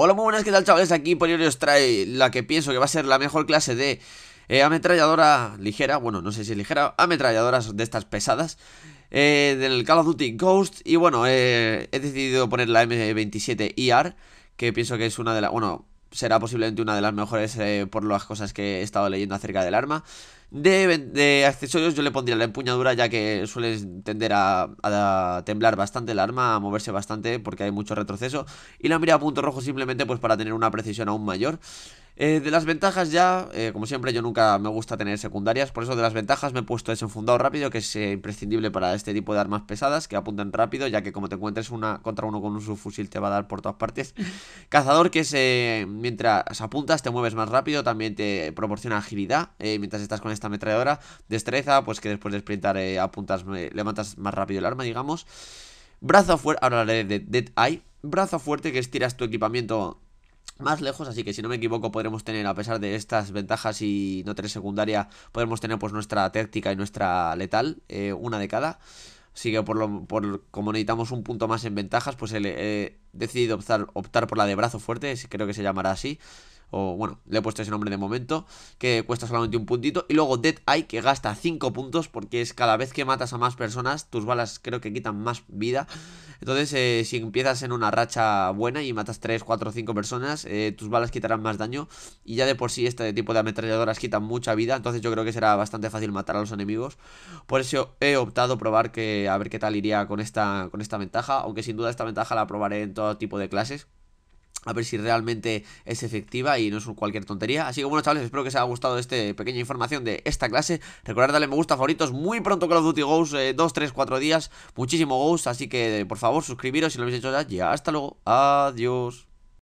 Hola, muy buenas, ¿qué tal chavales? Aquí por os trae la que pienso que va a ser la mejor clase de eh, ametralladora ligera, bueno, no sé si es ligera, ametralladoras de estas pesadas eh, del Call of Duty Ghost y bueno, eh, he decidido poner la M27IR que pienso que es una de las, bueno, será posiblemente una de las mejores por las cosas que he estado leyendo acerca del arma. De, accesorios yo le pondría la empuñadura ya que suele tender a, temblar bastante el arma, a moverse bastante porque hay mucho retroceso y la mira a punto rojo simplemente pues para tener una precisión aún mayor. Eh, de las ventajas ya, eh, como siempre yo nunca me gusta tener secundarias, por eso de las ventajas me he puesto ese enfundado rápido, que es eh, imprescindible para este tipo de armas pesadas, que apuntan rápido, ya que como te encuentres una contra uno con un subfusil te va a dar por todas partes. Cazador, que es mientras apuntas te mueves más rápido, también te proporciona agilidad, mientras estás con esta ametralladora. Destreza, pues que después de sprintar a eh, apuntas, le eh, levantas más rápido el arma, digamos. Brazo fuerte, ahora hablaré de Dead Eye. Brazo fuerte que estiras tu equipamiento más lejos, así que si no me equivoco podremos tener, a pesar de estas ventajas y no tener secundaria, podremos tener pues nuestra táctica y nuestra letal, eh, una de cada. Así que por lo, como necesitamos un punto más en ventajas, pues he, he decidido optar, optar por la de brazo fuerte, creo que se llamará así o bueno, le he puesto ese nombre de momento, que cuesta solamente un puntito. Y luego Dead Eye, que gasta 5 puntos, porque es cada vez que matas a más personas, tus balas creo que quitan más vida. Entonces, eh, si empiezas en una racha buena y matas 3, 4, 5 personas, eh, tus balas quitarán más daño. Y ya de por sí este tipo de ametralladoras quitan mucha vida, entonces yo creo que será bastante fácil matar a los enemigos. Por eso he optado probar que a ver qué tal iría con esta, con esta ventaja, aunque sin duda esta ventaja la probaré en todo tipo de clases a ver si realmente es efectiva y no es cualquier tontería. Así que bueno, chavales, espero que os haya gustado esta pequeña información de esta clase. Recordad darle me gusta, favoritos, muy pronto con los Duty Ghosts, 2, 3, 4 días, muchísimo Ghosts, así que por favor suscribiros si lo habéis hecho ya. Y hasta luego, adiós.